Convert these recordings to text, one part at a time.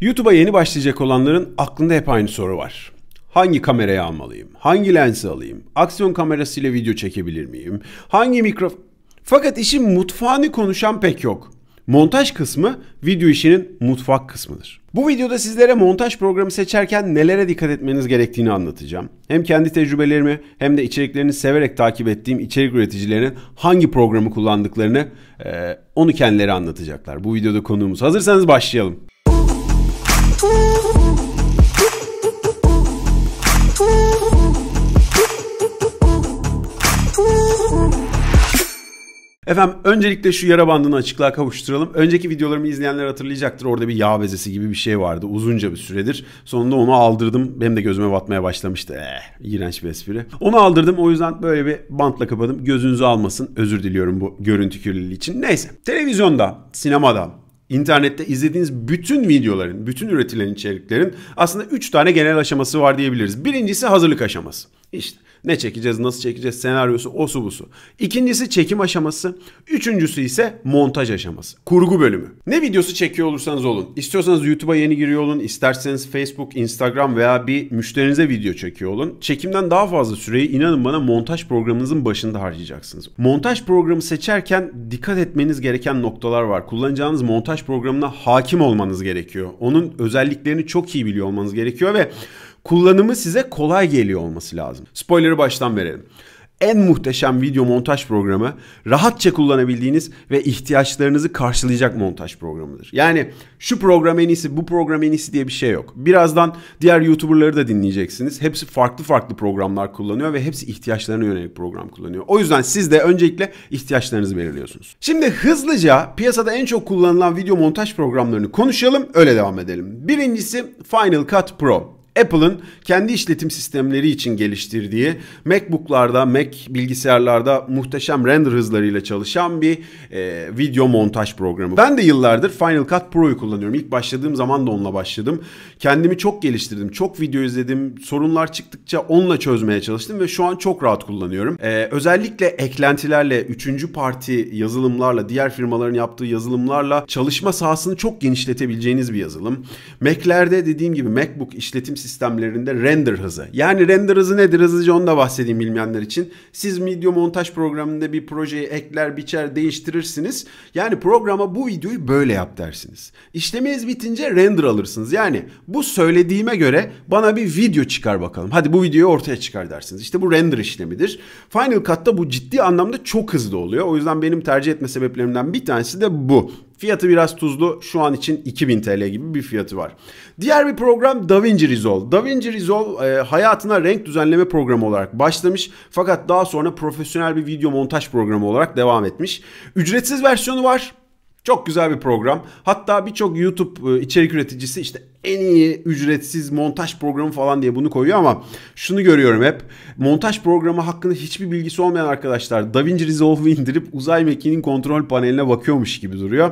YouTube'a yeni başlayacak olanların aklında hep aynı soru var. Hangi kamerayı almalıyım? Hangi lensi alayım? Aksiyon kamerasıyla video çekebilir miyim? Hangi mikrofon? Fakat işin mutfağını konuşan pek yok. Montaj kısmı video işinin mutfak kısmıdır. Bu videoda sizlere montaj programı seçerken nelere dikkat etmeniz gerektiğini anlatacağım. Hem kendi tecrübelerimi hem de içeriklerini severek takip ettiğim içerik üreticilerinin hangi programı kullandıklarını onu kendileri anlatacaklar. Bu videoda konuğumuz. Hazırsanız başlayalım. Efendim öncelikle şu yara bandını açıklığa kavuşturalım. Önceki videolarımı izleyenler hatırlayacaktır. Orada bir yağ bezesi gibi bir şey vardı uzunca bir süredir. Sonunda onu aldırdım. Benim de gözüme batmaya başlamıştı. Eh, iğrenç bir espri. Onu aldırdım. O yüzden böyle bir bantla kapadım. Gözünüzü almasın. Özür diliyorum bu görüntü kirliliği için. Neyse. Televizyonda, sinemada, internette izlediğiniz bütün videoların, bütün üretilen içeriklerin aslında 3 tane genel aşaması var diyebiliriz. Birincisi hazırlık aşaması. İşte ne çekeceğiz, nasıl çekeceğiz, senaryosu, osu busu. İkincisi çekim aşaması. Üçüncüsü ise montaj aşaması. Kurgu bölümü. Ne videosu çekiyor olursanız olun. istiyorsanız YouTube'a yeni giriyor olun. isterseniz Facebook, Instagram veya bir müşterinize video çekiyor olun. Çekimden daha fazla süreyi inanın bana montaj programınızın başında harcayacaksınız. Montaj programı seçerken dikkat etmeniz gereken noktalar var. Kullanacağınız montaj programına hakim olmanız gerekiyor. Onun özelliklerini çok iyi biliyor olmanız gerekiyor ve kullanımı size kolay geliyor olması lazım. Spoiler'ı baştan verelim en muhteşem video montaj programı rahatça kullanabildiğiniz ve ihtiyaçlarınızı karşılayacak montaj programıdır. Yani şu program en iyisi bu program en iyisi diye bir şey yok. Birazdan diğer YouTuber'ları da dinleyeceksiniz. Hepsi farklı farklı programlar kullanıyor ve hepsi ihtiyaçlarına yönelik program kullanıyor. O yüzden siz de öncelikle ihtiyaçlarınızı belirliyorsunuz. Şimdi hızlıca piyasada en çok kullanılan video montaj programlarını konuşalım öyle devam edelim. Birincisi Final Cut Pro. Apple'ın kendi işletim sistemleri için geliştirdiği MacBook'larda, Mac bilgisayarlarda muhteşem render hızlarıyla çalışan bir e, video montaj programı. Ben de yıllardır Final Cut Pro'yu kullanıyorum. İlk başladığım zaman da onunla başladım. Kendimi çok geliştirdim. Çok video izledim. Sorunlar çıktıkça onunla çözmeye çalıştım ve şu an çok rahat kullanıyorum. E, özellikle eklentilerle, üçüncü parti yazılımlarla, diğer firmaların yaptığı yazılımlarla çalışma sahasını çok genişletebileceğiniz bir yazılım. Mac'lerde dediğim gibi MacBook işletim sistemi sistemlerinde render hızı. Yani render hızı nedir? Hızlıca onu da bahsedeyim bilmeyenler için. Siz video montaj programında bir projeyi ekler, biçer, değiştirirsiniz. Yani programa bu videoyu böyle yap dersiniz. İşleminiz bitince render alırsınız. Yani bu söylediğime göre bana bir video çıkar bakalım. Hadi bu videoyu ortaya çıkar dersiniz. İşte bu render işlemidir. Final Cut'ta bu ciddi anlamda çok hızlı oluyor. O yüzden benim tercih etme sebeplerimden bir tanesi de bu. Fiyatı biraz tuzlu. Şu an için 2000 TL gibi bir fiyatı var. Diğer bir program DaVinci Resolve. DaVinci Resolve e, hayatına renk düzenleme programı olarak başlamış fakat daha sonra profesyonel bir video montaj programı olarak devam etmiş. Ücretsiz versiyonu var. Çok güzel bir program. Hatta birçok YouTube e, içerik üreticisi işte en iyi ücretsiz montaj programı falan diye bunu koyuyor ama şunu görüyorum hep. Montaj programı hakkında hiçbir bilgisi olmayan arkadaşlar DaVinci Resolve'u indirip uzay mekiğinin kontrol paneline bakıyormuş gibi duruyor.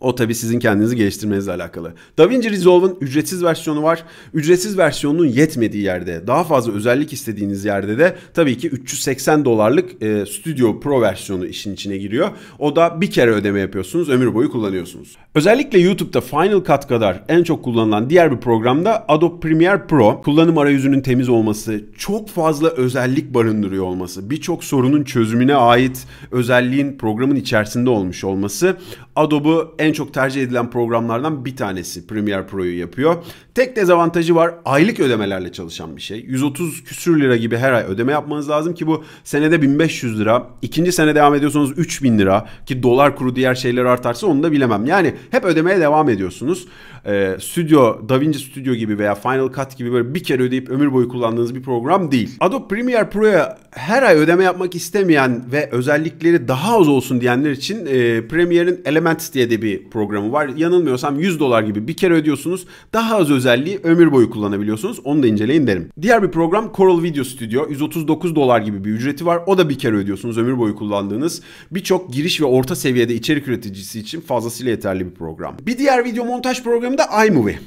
O tabii sizin kendinizi geliştirmenizle alakalı. DaVinci Resolve'ın ücretsiz versiyonu var. Ücretsiz versiyonunun yetmediği yerde, daha fazla özellik istediğiniz yerde de tabii ki 380 dolarlık e, Studio Pro versiyonu işin içine giriyor. O da bir kere ödeme yapıyorsunuz, ömür boyu kullanıyorsunuz. Özellikle YouTube'da Final Cut kadar en çok kullanılan diğer bir programda Adobe Premiere Pro, kullanım arayüzünün temiz olması, çok fazla özellik barındırıyor olması, birçok sorunun çözümüne ait özelliğin programın içerisinde olmuş olması Adobe'ı en çok tercih edilen programlardan bir tanesi Premiere Pro'yu yapıyor. Tek dezavantajı var aylık ödemelerle çalışan bir şey. 130 küsür lira gibi her ay ödeme yapmanız lazım ki bu senede 1500 lira. ikinci sene devam ediyorsanız 3000 lira ki dolar kuru diğer şeyler artarsa onu da bilemem. Yani hep ödemeye devam ediyorsunuz. Ee, stüdyo, DaVinci Studio gibi veya Final Cut gibi böyle bir kere ödeyip ömür boyu kullandığınız bir program değil. Adobe Premiere Pro'ya her ay ödeme yapmak istemeyen ve özellikleri daha az olsun diyenler için e, Premiere'in Elements diye de bir programı var. Yanılmıyorsam 100 dolar gibi bir kere ödüyorsunuz. Daha az özel özelliği ömür boyu kullanabiliyorsunuz. Onu da inceleyin derim. Diğer bir program Coral Video Studio. 139 dolar gibi bir ücreti var. O da bir kere ödüyorsunuz ömür boyu kullandığınız. Birçok giriş ve orta seviyede içerik üreticisi için fazlasıyla yeterli bir program. Bir diğer video montaj programı da iMovie.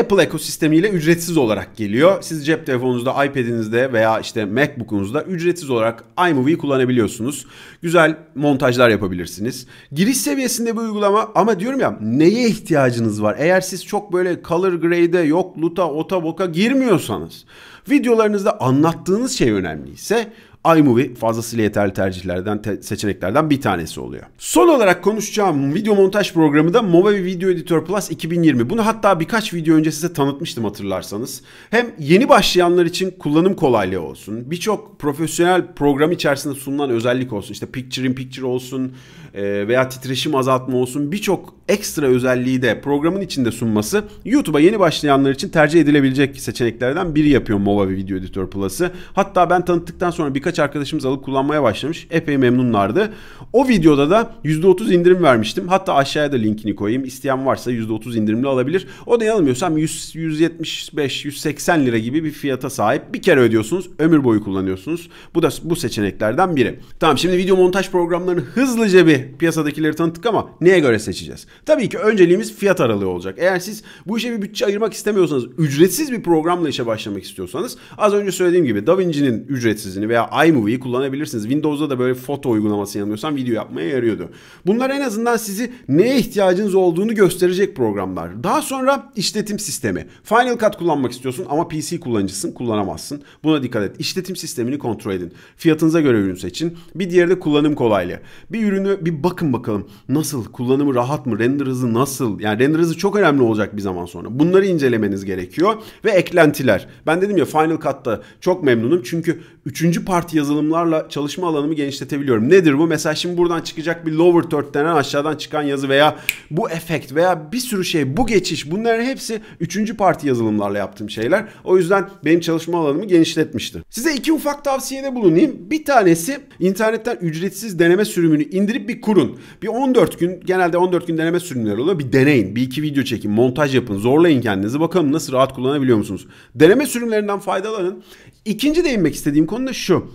Apple ekosistemiyle ücretsiz olarak geliyor. Siz cep telefonunuzda, iPad'inizde veya işte MacBook'unuzda ücretsiz olarak iMovie kullanabiliyorsunuz. Güzel montajlar yapabilirsiniz. Giriş seviyesinde bir uygulama ama diyorum ya neye ihtiyacınız var? Eğer siz çok böyle color grade'e yok luta ota boka girmiyorsanız videolarınızda anlattığınız şey önemliyse iMovie fazlasıyla yeterli tercihlerden, te- seçeneklerden bir tanesi oluyor. Son olarak konuşacağım video montaj programı da Movavi Video Editor Plus 2020. Bunu hatta birkaç video önce size tanıtmıştım hatırlarsanız. Hem yeni başlayanlar için kullanım kolaylığı olsun. Birçok profesyonel program içerisinde sunulan özellik olsun. işte Picture in Picture olsun, ee, veya titreşim azaltma olsun birçok ekstra özelliği de programın içinde sunması YouTube'a yeni başlayanlar için tercih edilebilecek seçeneklerden biri yapıyor Movavi Video Editor Plus'ı. Hatta ben tanıttıktan sonra birkaç arkadaşımız alıp kullanmaya başlamış. Epey memnunlardı. O videoda da %30 indirim vermiştim. Hatta aşağıya da linkini koyayım. İsteyen varsa %30 indirimli alabilir. O da yanılmıyorsam 100, 175, 180 lira gibi bir fiyata sahip. Bir kere ödüyorsunuz. Ömür boyu kullanıyorsunuz. Bu da bu seçeneklerden biri. Tamam şimdi video montaj programlarını hızlıca bir Piyasadakileri tanıttık ama neye göre seçeceğiz? Tabii ki önceliğimiz fiyat aralığı olacak. Eğer siz bu işe bir bütçe ayırmak istemiyorsanız, ücretsiz bir programla işe başlamak istiyorsanız az önce söylediğim gibi DaVinci'nin ücretsizini veya iMovie'yi kullanabilirsiniz. Windows'da da böyle foto uygulaması yanılıyorsam video yapmaya yarıyordu. Bunlar en azından sizi neye ihtiyacınız olduğunu gösterecek programlar. Daha sonra işletim sistemi. Final Cut kullanmak istiyorsun ama PC kullanıcısın, kullanamazsın. Buna dikkat et. İşletim sistemini kontrol edin. Fiyatınıza göre ürün seçin. Bir diğeri de kullanım kolaylığı. Bir ürünü, bir bir bakın bakalım nasıl, kullanımı rahat mı, render hızı nasıl? Yani render hızı çok önemli olacak bir zaman sonra. Bunları incelemeniz gerekiyor ve eklentiler. Ben dedim ya Final Cut'ta çok memnunum çünkü 3. parti yazılımlarla çalışma alanımı genişletebiliyorum. Nedir bu? Mesela şimdi buradan çıkacak bir lower third denen aşağıdan çıkan yazı veya bu efekt veya bir sürü şey, bu geçiş bunların hepsi 3. parti yazılımlarla yaptığım şeyler. O yüzden benim çalışma alanımı genişletmişti. Size iki ufak tavsiyede bulunayım. Bir tanesi internetten ücretsiz deneme sürümünü indirip bir kurun. Bir 14 gün genelde 14 gün deneme sürümleri oluyor. Bir deneyin. Bir iki video çekin. Montaj yapın. Zorlayın kendinizi. Bakalım nasıl rahat kullanabiliyor musunuz? Deneme sürümlerinden faydalanın. İkinci değinmek istediğim konu da şu.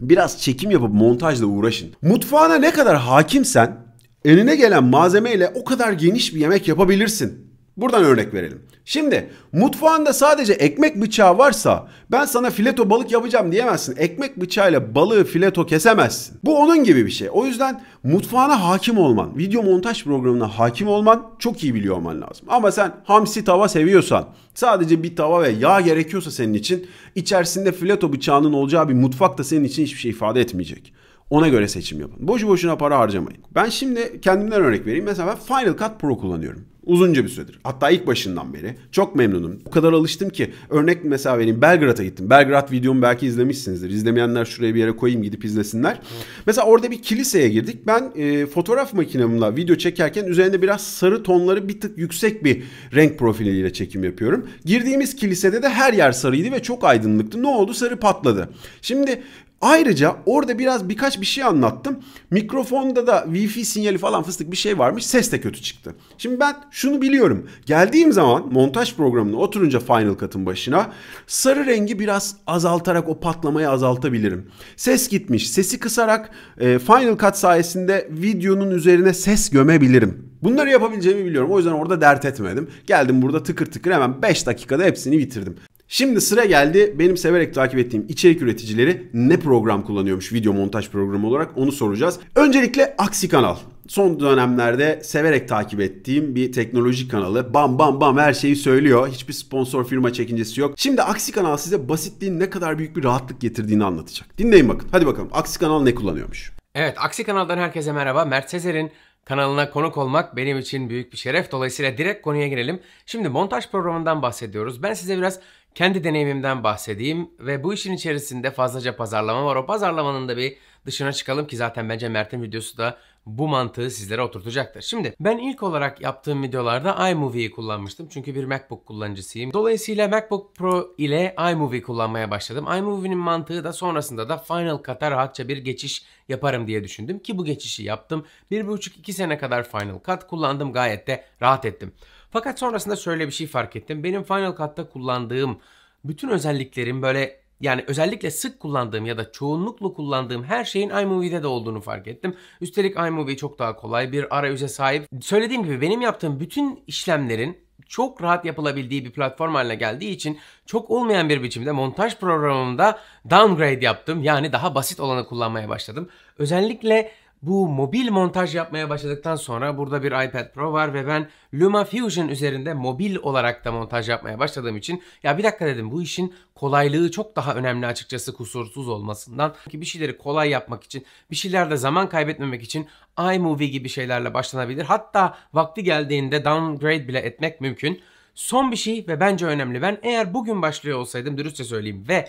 Biraz çekim yapıp montajla uğraşın. Mutfağına ne kadar hakimsen Önüne gelen malzemeyle o kadar geniş bir yemek yapabilirsin. Buradan örnek verelim. Şimdi mutfağında sadece ekmek bıçağı varsa ben sana fileto balık yapacağım diyemezsin. Ekmek bıçağıyla balığı fileto kesemezsin. Bu onun gibi bir şey. O yüzden mutfağına hakim olman, video montaj programına hakim olman çok iyi biliyor olman lazım. Ama sen hamsi tava seviyorsan, sadece bir tava ve yağ gerekiyorsa senin için içerisinde fileto bıçağının olacağı bir mutfak da senin için hiçbir şey ifade etmeyecek. Ona göre seçim yapın. Boşu boşuna para harcamayın. Ben şimdi kendimden örnek vereyim. Mesela ben Final Cut Pro kullanıyorum. Uzunca bir süredir. Hatta ilk başından beri. Çok memnunum. O kadar alıştım ki örnek mesela benim Belgrad'a gittim. Belgrad videomu belki izlemişsinizdir. İzlemeyenler şuraya bir yere koyayım gidip izlesinler. Mesela orada bir kiliseye girdik. Ben e, fotoğraf makinemle video çekerken üzerinde biraz sarı tonları bir tık yüksek bir renk profiliyle çekim yapıyorum. Girdiğimiz kilisede de her yer sarıydı ve çok aydınlıktı. Ne oldu? Sarı patladı. Şimdi Ayrıca orada biraz birkaç bir şey anlattım. Mikrofonda da Wi-Fi sinyali falan fıstık bir şey varmış. Ses de kötü çıktı. Şimdi ben şunu biliyorum. Geldiğim zaman montaj programına oturunca Final Cut'ın başına sarı rengi biraz azaltarak o patlamayı azaltabilirim. Ses gitmiş. Sesi kısarak e, Final Cut sayesinde videonun üzerine ses gömebilirim. Bunları yapabileceğimi biliyorum. O yüzden orada dert etmedim. Geldim burada tıkır tıkır hemen 5 dakikada hepsini bitirdim. Şimdi sıra geldi benim severek takip ettiğim içerik üreticileri ne program kullanıyormuş video montaj programı olarak onu soracağız. Öncelikle Aksi Kanal. Son dönemlerde severek takip ettiğim bir teknoloji kanalı. Bam bam bam her şeyi söylüyor. Hiçbir sponsor firma çekincesi yok. Şimdi Aksi Kanal size basitliğin ne kadar büyük bir rahatlık getirdiğini anlatacak. Dinleyin bakın. Hadi bakalım Aksi Kanal ne kullanıyormuş? Evet Aksi Kanal'dan herkese merhaba. Mert Sezer'in kanalına konuk olmak benim için büyük bir şeref. Dolayısıyla direkt konuya girelim. Şimdi montaj programından bahsediyoruz. Ben size biraz kendi deneyimimden bahsedeyim ve bu işin içerisinde fazlaca pazarlama var. O pazarlamanın da bir dışına çıkalım ki zaten bence Mert'in videosu da bu mantığı sizlere oturtacaktır. Şimdi ben ilk olarak yaptığım videolarda iMovie'yi kullanmıştım. Çünkü bir MacBook kullanıcısıyım. Dolayısıyla MacBook Pro ile iMovie kullanmaya başladım. iMovie'nin mantığı da sonrasında da Final Cut'a rahatça bir geçiş yaparım diye düşündüm ki bu geçişi yaptım. 1,5-2 sene kadar Final Cut kullandım gayet de rahat ettim. Fakat sonrasında şöyle bir şey fark ettim. Benim Final Cut'ta kullandığım bütün özelliklerin böyle yani özellikle sık kullandığım ya da çoğunlukla kullandığım her şeyin iMovie'de de olduğunu fark ettim. Üstelik iMovie çok daha kolay bir arayüze sahip. Söylediğim gibi benim yaptığım bütün işlemlerin çok rahat yapılabildiği bir platform haline geldiği için çok olmayan bir biçimde montaj programımda downgrade yaptım. Yani daha basit olanı kullanmaya başladım. Özellikle bu mobil montaj yapmaya başladıktan sonra burada bir iPad Pro var ve ben LumaFusion üzerinde mobil olarak da montaj yapmaya başladığım için ya bir dakika dedim bu işin kolaylığı çok daha önemli açıkçası kusursuz olmasından. ki bir şeyleri kolay yapmak için, bir şeylerde zaman kaybetmemek için iMovie gibi şeylerle başlanabilir. Hatta vakti geldiğinde downgrade bile etmek mümkün. Son bir şey ve bence önemli. Ben eğer bugün başlıyor olsaydım dürüstçe söyleyeyim ve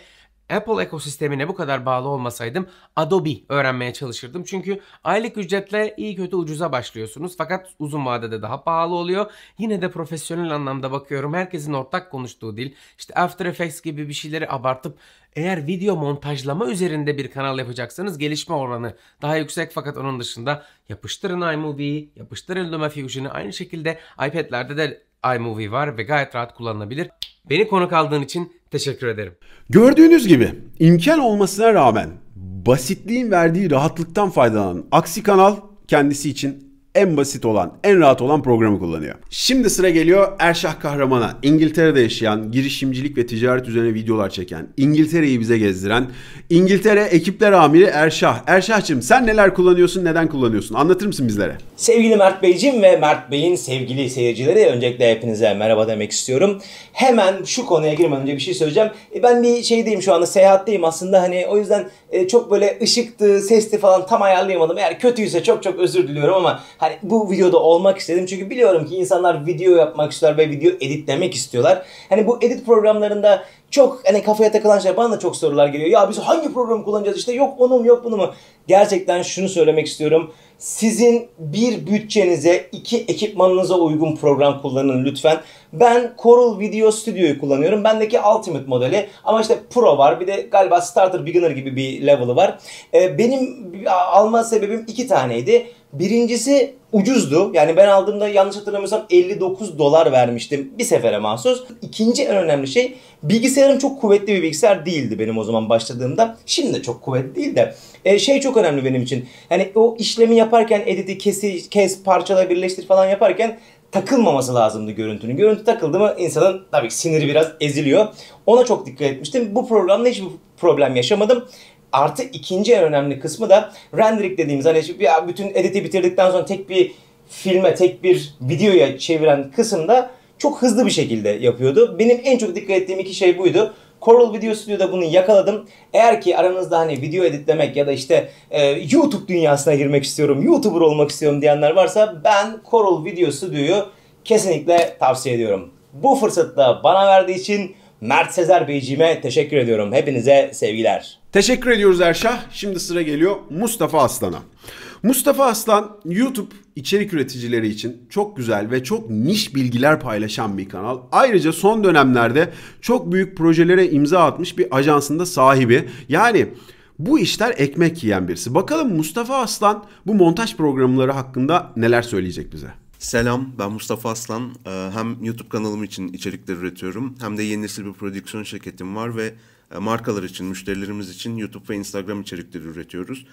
Apple ekosistemine bu kadar bağlı olmasaydım Adobe öğrenmeye çalışırdım. Çünkü aylık ücretle iyi kötü ucuza başlıyorsunuz fakat uzun vadede daha pahalı oluyor. Yine de profesyonel anlamda bakıyorum herkesin ortak konuştuğu dil. İşte After Effects gibi bir şeyleri abartıp eğer video montajlama üzerinde bir kanal yapacaksanız gelişme oranı daha yüksek fakat onun dışında yapıştırın iMovie yapıştırın LumaFusion'ı aynı şekilde iPad'lerde de iMovie var ve gayet rahat kullanılabilir. Beni konuk aldığın için teşekkür ederim. Gördüğünüz gibi imkan olmasına rağmen basitliğin verdiği rahatlıktan faydalanan Aksi Kanal kendisi için en basit olan, en rahat olan programı kullanıyor. Şimdi sıra geliyor Erşah Kahraman'a. İngiltere'de yaşayan, girişimcilik ve ticaret üzerine videolar çeken, İngiltere'yi bize gezdiren, İngiltere ekipler amiri Erşah. Erşah'cığım sen neler kullanıyorsun, neden kullanıyorsun? Anlatır mısın bizlere? Sevgili Mert Beyciğim ve Mert Bey'in sevgili seyircileri öncelikle hepinize merhaba demek istiyorum. Hemen şu konuya girmeden önce bir şey söyleyeceğim. E, ben bir şey diyeyim şu anda seyahatteyim aslında hani o yüzden e, çok böyle ışıktı, sesli falan tam ayarlayamadım. Eğer kötüyse çok çok özür diliyorum ama Hani bu videoda olmak istedim çünkü biliyorum ki insanlar video yapmak istiyorlar ve video editlemek istiyorlar. Hani bu edit programlarında çok hani kafaya takılan şeyler bana da çok sorular geliyor. Ya biz hangi programı kullanacağız işte yok onu mu yok bunu mu? Gerçekten şunu söylemek istiyorum. Sizin bir bütçenize, iki ekipmanınıza uygun program kullanın lütfen. Ben Coral Video Studio'yu kullanıyorum. Bendeki Ultimate modeli ama işte Pro var. Bir de galiba Starter Beginner gibi bir level'ı var. Ee, benim alma sebebim iki taneydi. Birincisi ucuzdu. Yani ben aldığımda yanlış hatırlamıyorsam 59 dolar vermiştim bir sefere mahsus. İkinci en önemli şey bilgisayarım çok kuvvetli bir bilgisayar değildi benim o zaman başladığımda. Şimdi de çok kuvvetli değil de e, şey çok önemli benim için. Yani o işlemi yaparken editi kesi, kes, parçala, birleştir falan yaparken takılmaması lazımdı görüntünün. Görüntü takıldı mı insanın tabii siniri biraz eziliyor. Ona çok dikkat etmiştim. Bu programda hiçbir problem yaşamadım. Artı ikinci en önemli kısmı da rendering dediğimiz hani ya bütün editi bitirdikten sonra tek bir filme, tek bir videoya çeviren kısımda çok hızlı bir şekilde yapıyordu. Benim en çok dikkat ettiğim iki şey buydu. Coral Video Studio'da bunu yakaladım. Eğer ki aranızda hani video editlemek ya da işte e, YouTube dünyasına girmek istiyorum, YouTuber olmak istiyorum diyenler varsa ben Coral Video Studio'yu kesinlikle tavsiye ediyorum. Bu fırsatı da bana verdiği için Mert Sezer Beyciğime teşekkür ediyorum. Hepinize sevgiler. Teşekkür ediyoruz Erşah. Şimdi sıra geliyor Mustafa Aslan'a. Mustafa Aslan YouTube içerik üreticileri için çok güzel ve çok niş bilgiler paylaşan bir kanal. Ayrıca son dönemlerde çok büyük projelere imza atmış bir ajansında sahibi. Yani bu işler ekmek yiyen birisi. Bakalım Mustafa Aslan bu montaj programları hakkında neler söyleyecek bize. Selam, ben Mustafa Aslan. Ee, hem YouTube kanalım için içerikler üretiyorum hem de yeni nesil bir prodüksiyon şirketim var ve e, markalar için, müşterilerimiz için YouTube ve Instagram içerikleri üretiyoruz.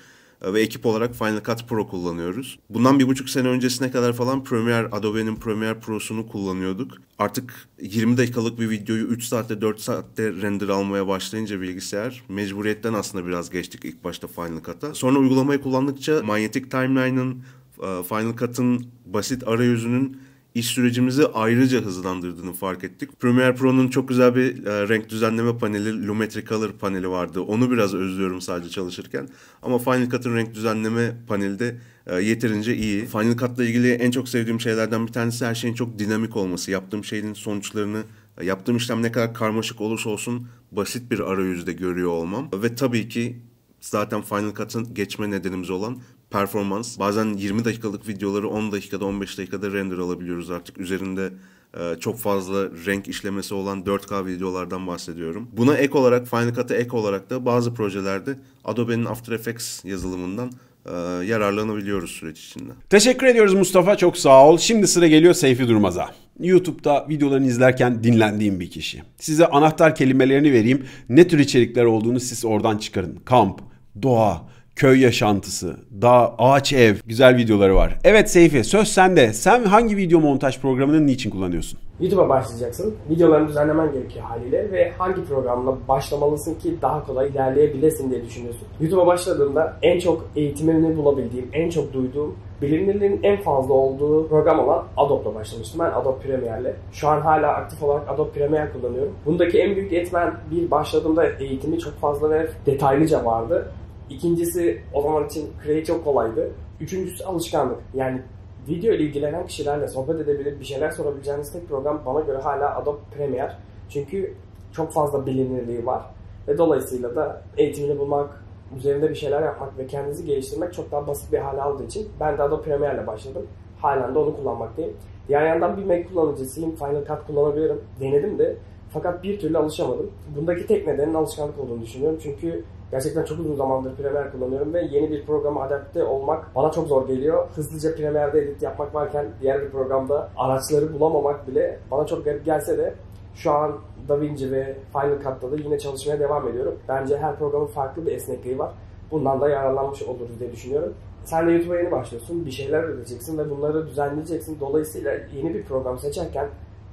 Ee, ve ekip olarak Final Cut Pro kullanıyoruz. Bundan bir buçuk sene öncesine kadar falan Premiere, Adobe'nin Premiere Pro'sunu kullanıyorduk. Artık 20 dakikalık bir videoyu 3 saatte 4 saatte render almaya başlayınca bilgisayar mecburiyetten aslında biraz geçtik ilk başta Final Cut'a. Sonra uygulamayı kullandıkça manyetik timeline'ın e, Final Cut'ın basit arayüzünün iş sürecimizi ayrıca hızlandırdığını fark ettik. Premiere Pro'nun çok güzel bir e, renk düzenleme paneli, Lumetri Color paneli vardı. Onu biraz özlüyorum sadece çalışırken. Ama Final Cut'ın renk düzenleme paneli de e, yeterince iyi. Final Cut'la ilgili en çok sevdiğim şeylerden bir tanesi her şeyin çok dinamik olması. Yaptığım şeyin sonuçlarını yaptığım işlem ne kadar karmaşık olursa olsun basit bir arayüzde görüyor olmam. Ve tabii ki zaten Final Cut'ın geçme nedenimiz olan performans. Bazen 20 dakikalık videoları 10 dakikada 15 dakikada render alabiliyoruz artık. Üzerinde e, çok fazla renk işlemesi olan 4K videolardan bahsediyorum. Buna ek olarak Final Cut'a ek olarak da bazı projelerde Adobe'nin After Effects yazılımından e, yararlanabiliyoruz süreç içinde. Teşekkür ediyoruz Mustafa çok sağ ol. Şimdi sıra geliyor Seyfi Durmaz'a. YouTube'da videolarını izlerken dinlendiğim bir kişi. Size anahtar kelimelerini vereyim. Ne tür içerikler olduğunu siz oradan çıkarın. Kamp, doğa, köy yaşantısı, dağ, ağaç ev güzel videoları var. Evet Seyfi söz sende. Sen hangi video montaj programını niçin kullanıyorsun? YouTube'a başlayacaksın. Videolarını düzenlemen gerekiyor haliyle ve hangi programla başlamalısın ki daha kolay ilerleyebilirsin diye düşünüyorsun. YouTube'a başladığımda en çok eğitimini bulabildiğim, en çok duyduğum bilinirliğin en fazla olduğu program olan Adobe'la başlamıştım. Ben Adobe Premiere'le. Şu an hala aktif olarak Adobe Premiere kullanıyorum. Bundaki en büyük yetmen bir başladığımda eğitimi çok fazla ve detaylıca vardı. İkincisi o zaman için kredi çok kolaydı. Üçüncüsü alışkanlık. Yani video ile ilgilenen kişilerle sohbet edebilir, bir şeyler sorabileceğiniz tek program bana göre hala Adobe Premiere. Çünkü çok fazla bilinirliği var. Ve dolayısıyla da eğitimini bulmak, üzerinde bir şeyler yapmak ve kendinizi geliştirmek çok daha basit bir hale aldığı için ben de Adobe Premiere ile başladım. Halen de onu kullanmaktayım. Diğer yandan bir Mac kullanıcısıyım. Final Cut kullanabilirim. Denedim de fakat bir türlü alışamadım. Bundaki tek nedenin alışkanlık olduğunu düşünüyorum. Çünkü Gerçekten çok uzun zamandır Premiere kullanıyorum ve yeni bir programa adapte olmak bana çok zor geliyor. Hızlıca Premiere'de edit yapmak varken diğer bir programda araçları bulamamak bile bana çok garip gelse de şu an DaVinci ve Final Cut'ta da yine çalışmaya devam ediyorum. Bence her programın farklı bir esnekliği var. Bundan da yararlanmış olur diye düşünüyorum. Sen de YouTube'a yeni başlıyorsun, bir şeyler öğreteceksin ve bunları düzenleyeceksin. Dolayısıyla yeni bir program seçerken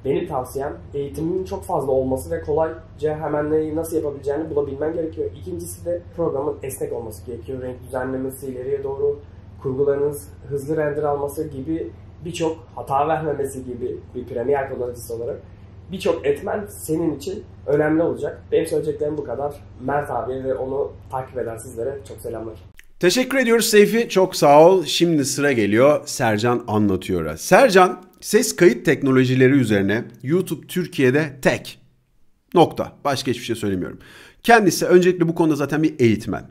benim tavsiyem eğitimin çok fazla olması ve kolayca hemen neyi nasıl yapabileceğini bulabilmen gerekiyor. İkincisi de programın esnek olması gerekiyor. Renk düzenlemesi, ileriye doğru kurgularınız hızlı render alması gibi birçok hata vermemesi gibi bir premier kullanıcısı olarak birçok etmen senin için önemli olacak. Benim söyleyeceklerim bu kadar. Mert abi ve onu takip eden sizlere çok selamlar. Teşekkür ediyoruz Seyfi. Çok sağ ol. Şimdi sıra geliyor Sercan anlatıyor. Sercan Ses kayıt teknolojileri üzerine YouTube Türkiye'de tek. Nokta. Başka hiçbir şey söylemiyorum. Kendisi öncelikle bu konuda zaten bir eğitmen.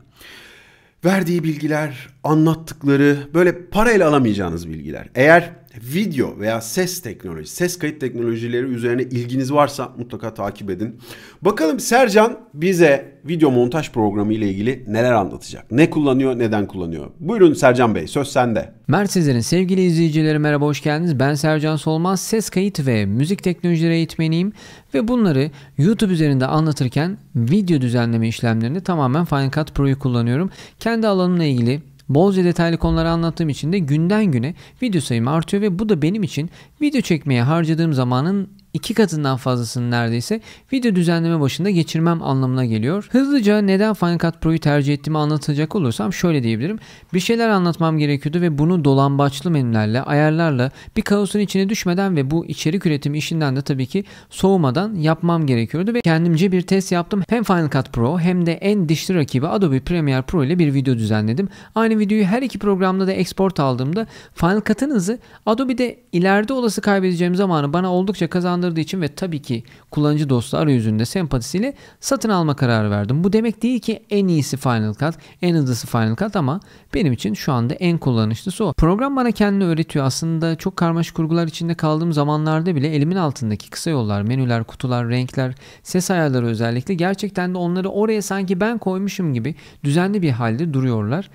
Verdiği bilgiler, anlattıkları böyle parayla alamayacağınız bilgiler. Eğer video veya ses teknoloji, ses kayıt teknolojileri üzerine ilginiz varsa mutlaka takip edin. Bakalım Sercan bize video montaj programı ile ilgili neler anlatacak? Ne kullanıyor, neden kullanıyor? Buyurun Sercan Bey, söz sende. Mert Sezer'in sevgili izleyicileri merhaba, hoş geldiniz. Ben Sercan Solmaz, ses kayıt ve müzik teknolojileri eğitmeniyim ve bunları YouTube üzerinde anlatırken video düzenleme işlemlerini tamamen Final Cut Pro'yu kullanıyorum. Kendi alanımla ilgili Bolca detaylı konuları anlattığım için de günden güne video sayım artıyor ve bu da benim için video çekmeye harcadığım zamanın iki katından fazlasını neredeyse video düzenleme başında geçirmem anlamına geliyor. Hızlıca neden Final Cut Pro'yu tercih ettiğimi anlatacak olursam şöyle diyebilirim. Bir şeyler anlatmam gerekiyordu ve bunu dolambaçlı menülerle, ayarlarla bir kaosun içine düşmeden ve bu içerik üretimi işinden de tabii ki soğumadan yapmam gerekiyordu ve kendimce bir test yaptım. Hem Final Cut Pro hem de en dişli rakibi Adobe Premiere Pro ile bir video düzenledim. Aynı videoyu her iki programda da export aldığımda Final Cut'ınızı, hızı Adobe'de ileride olası kaybedeceğim zamanı bana oldukça kazandı kazandırdığı için ve tabii ki kullanıcı dostu arayüzünde sempatisiyle satın alma kararı verdim. Bu demek değil ki en iyisi Final Cut, en hızlısı Final Cut ama benim için şu anda en kullanışlısı o. Program bana kendini öğretiyor. Aslında çok karmaşık kurgular içinde kaldığım zamanlarda bile elimin altındaki kısa yollar, menüler, kutular, renkler, ses ayarları özellikle gerçekten de onları oraya sanki ben koymuşum gibi düzenli bir halde duruyorlar.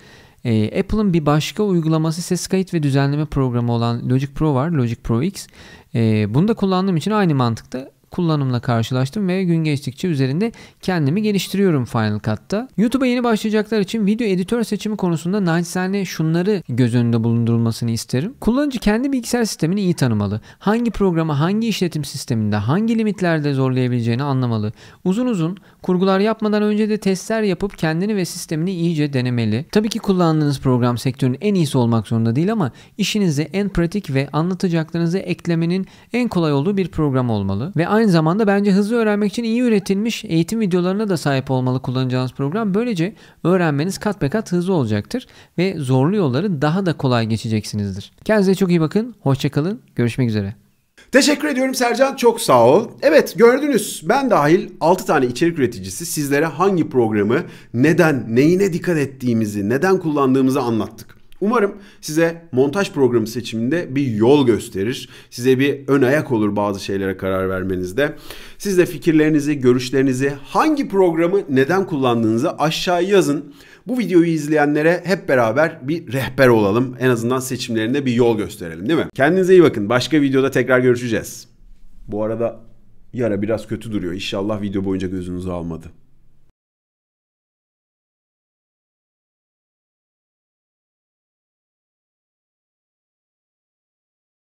E, Apple'ın bir başka uygulaması ses kayıt ve düzenleme programı olan Logic Pro var. Logic Pro X. E, bunu da kullandığım için aynı mantıkta kullanımla karşılaştım ve gün geçtikçe üzerinde kendimi geliştiriyorum Final Cut'ta. YouTube'a yeni başlayacaklar için video editör seçimi konusunda naçizane şunları göz önünde bulundurulmasını isterim. Kullanıcı kendi bilgisayar sistemini iyi tanımalı. Hangi programı hangi işletim sisteminde hangi limitlerde zorlayabileceğini anlamalı. Uzun uzun kurgular yapmadan önce de testler yapıp kendini ve sistemini iyice denemeli. Tabii ki kullandığınız program sektörün en iyisi olmak zorunda değil ama işinize en pratik ve anlatacaklarınızı eklemenin en kolay olduğu bir program olmalı. Ve aynı Aynı zamanda bence hızlı öğrenmek için iyi üretilmiş eğitim videolarına da sahip olmalı kullanacağınız program. Böylece öğrenmeniz kat be kat hızlı olacaktır ve zorlu yolları daha da kolay geçeceksinizdir. Kendinize çok iyi bakın. Hoşçakalın. Görüşmek üzere. Teşekkür ediyorum Sercan çok sağ ol. Evet gördünüz ben dahil 6 tane içerik üreticisi sizlere hangi programı, neden, neyine dikkat ettiğimizi, neden kullandığımızı anlattık. Umarım size montaj programı seçiminde bir yol gösterir. Size bir ön ayak olur bazı şeylere karar vermenizde. Siz de fikirlerinizi, görüşlerinizi, hangi programı neden kullandığınızı aşağıya yazın. Bu videoyu izleyenlere hep beraber bir rehber olalım. En azından seçimlerinde bir yol gösterelim değil mi? Kendinize iyi bakın. Başka videoda tekrar görüşeceğiz. Bu arada yara biraz kötü duruyor. İnşallah video boyunca gözünüzü almadı.